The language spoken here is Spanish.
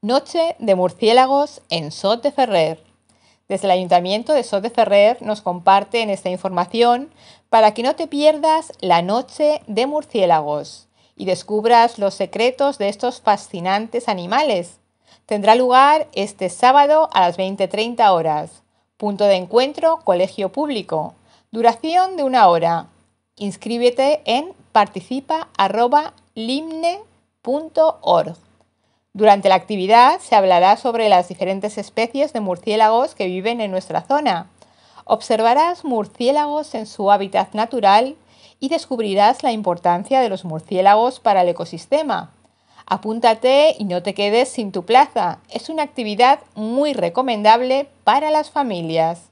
Noche de murciélagos en Sot de Ferrer. Desde el Ayuntamiento de Sot de Ferrer nos comparten esta información para que no te pierdas la Noche de murciélagos y descubras los secretos de estos fascinantes animales. Tendrá lugar este sábado a las 20:30 horas. Punto de encuentro, colegio público. Duración de una hora. Inscríbete en participa.limne.org. Durante la actividad se hablará sobre las diferentes especies de murciélagos que viven en nuestra zona. Observarás murciélagos en su hábitat natural y descubrirás la importancia de los murciélagos para el ecosistema. Apúntate y no te quedes sin tu plaza. Es una actividad muy recomendable para las familias.